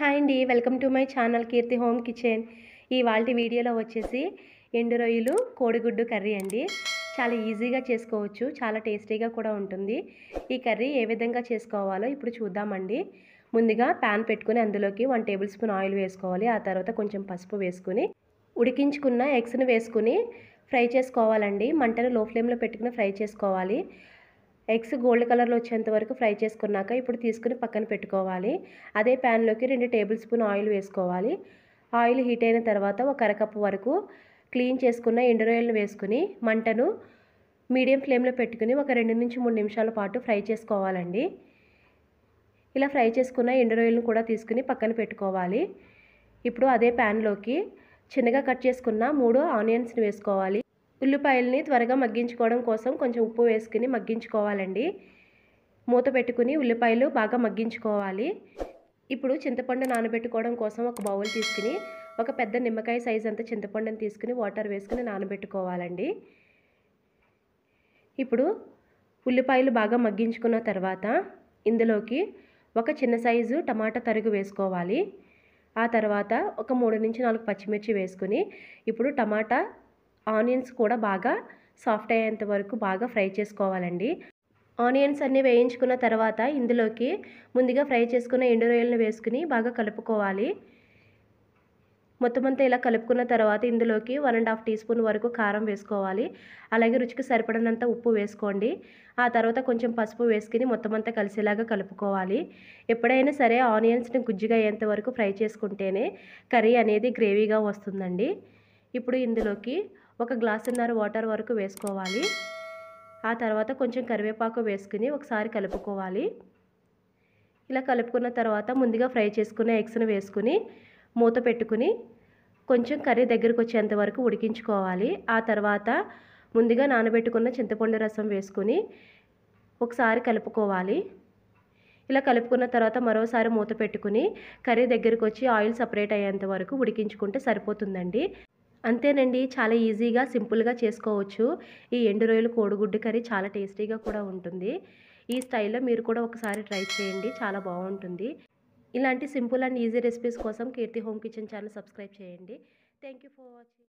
hi అండి welcome to my channel Keerthi home kitchen ఇవాళ వీడియోలో వచ్చేసి ఎండు రొయ్యలు కోడిగుడ్డు కర్రీ అండి చాలా ఈజీగా చేసుకోవచ్చు చాలా టేస్టీగా కూడా ఉంటుంది ఈ కర్రీ ఏ విధంగా చేసుకోవాలో ఇప్పుడు చూద్దామండి ముందుగా ప్యాన్ పెట్టుకుని అందులోకి వన్ టేబుల్ స్పూన్ ఆయిల్ వేసుకోవాలి ఆ తర్వాత కొంచెం పసుపు వేసుకుని ఉడికించుకున్న ఎగ్స్ని వేసుకుని ఫ్రై చేసుకోవాలండి మంటను లో ఫ్లేమ్లో పెట్టుకుని ఫ్రై చేసుకోవాలి ఎగ్స్ గోల్డ్ కలర్లో వచ్చేంత వరకు ఫ్రై చేసుకున్నాక ఇప్పుడు తీసుకుని పక్కన పెట్టుకోవాలి అదే ప్యాన్లోకి రెండు టేబుల్ స్పూన్ ఆయిల్ వేసుకోవాలి ఆయిల్ హీట్ అయిన తర్వాత ఒక అరకప్పు వరకు క్లీన్ చేసుకున్న ఎండురాయిల్ని వేసుకుని మంటను మీడియం ఫ్లేమ్లో పెట్టుకుని ఒక రెండు నుంచి మూడు నిమిషాల పాటు ఫ్రై చేసుకోవాలండి ఇలా ఫ్రై చేసుకున్న ఎండురాయిల్ని కూడా తీసుకుని పక్కన పెట్టుకోవాలి ఇప్పుడు అదే ప్యాన్లోకి చిన్నగా కట్ చేసుకున్న మూడు ఆనియన్స్ని వేసుకోవాలి ఉల్లిపాయల్ని త్వరగా మగ్గించుకోవడం కోసం కొంచెం ఉప్పు వేసుకుని మగ్గించుకోవాలండి మూత పెట్టుకుని ఉల్లిపాయలు బాగా మగ్గించుకోవాలి ఇప్పుడు చింతపండు నానబెట్టుకోవడం కోసం ఒక బౌల్ తీసుకుని ఒక పెద్ద నిమ్మకాయ సైజ్ అంత చింతపండుని తీసుకుని వాటర్ వేసుకుని నానబెట్టుకోవాలండి ఇప్పుడు ఉల్లిపాయలు బాగా మగ్గించుకున్న తర్వాత ఇందులోకి ఒక చిన్న సైజు టమాటా తరుగు వేసుకోవాలి ఆ తర్వాత ఒక మూడు నుంచి నాలుగు పచ్చిమిర్చి వేసుకుని ఇప్పుడు టమాటా ఆనియన్స్ కూడా బాగా సాఫ్ట్ అయ్యేంత వరకు బాగా ఫ్రై చేసుకోవాలండి ఆనియన్స్ అన్నీ వేయించుకున్న తర్వాత ఇందులోకి ముందుగా ఫ్రై చేసుకున్న ఎండు రొయ్యలను వేసుకుని బాగా కలుపుకోవాలి మొత్తం అంతా ఇలా కలుపుకున్న తర్వాత ఇందులోకి one and half tea spoon వరకు కారం వేసుకోవాలి అలాగే రుచికి సరిపడినంత ఉప్పు వేసుకోండి ఆ తర్వాత కొంచెం పసుపు వేసుకుని మొత్తం అంతా కలిసేలాగా కలుపుకోవాలి ఎప్పుడైనా సరే ఆనియన్స్ని గుజ్జుగా అయ్యేంత వరకు ఫ్రై చేసుకుంటేనే కర్రీ అనేది గ్రేవీగా వస్తుందండి ఇప్పుడు ఇందులోకి ఒక గ్లాసున్నర వాటర్ వరకు వేసుకోవాలి ఆ తర్వాత కొంచెం కరివేపాకు వేసుకుని ఒకసారి కలుపుకోవాలి ఇలా కలుపుకున్న తర్వాత ముందుగా ఫ్రై చేసుకున్న ఎగ్స్ను వేసుకుని మూత పెట్టుకుని కొంచెం కర్రీ దగ్గరకు వచ్చేంత వరకు ఉడికించుకోవాలి ఆ తర్వాత ముందుగా నానబెట్టుకున్న చింతపండు రసం వేసుకుని ఒకసారి కలుపుకోవాలి ఇలా కలుపుకున్న తర్వాత మరోసారి మూత పెట్టుకుని కర్రీ దగ్గరకు వచ్చి ఆయిల్ సపరేట్ అయ్యేంత వరకు ఉడికించుకుంటే సరిపోతుందండి అంతేనండి చాలా ఈజీగా సింపుల్గా చేసుకోవచ్చు ఈ ఎండు రొయ్యలు కోడిగుడ్డు కర్రీ చాలా టేస్టీగా కూడా ఉంటుంది ఈ స్టైల్లో మీరు కూడా ఒకసారి ట్రై చేయండి చాలా బాగుంటుంది ఇలాంటి సింపుల్ అండ్ ఈజీ రెసిపీస్ కోసం Keerthi home kitchen channel subscribe చేయండి థ్యాంక్ ఫర్ వాచింగ్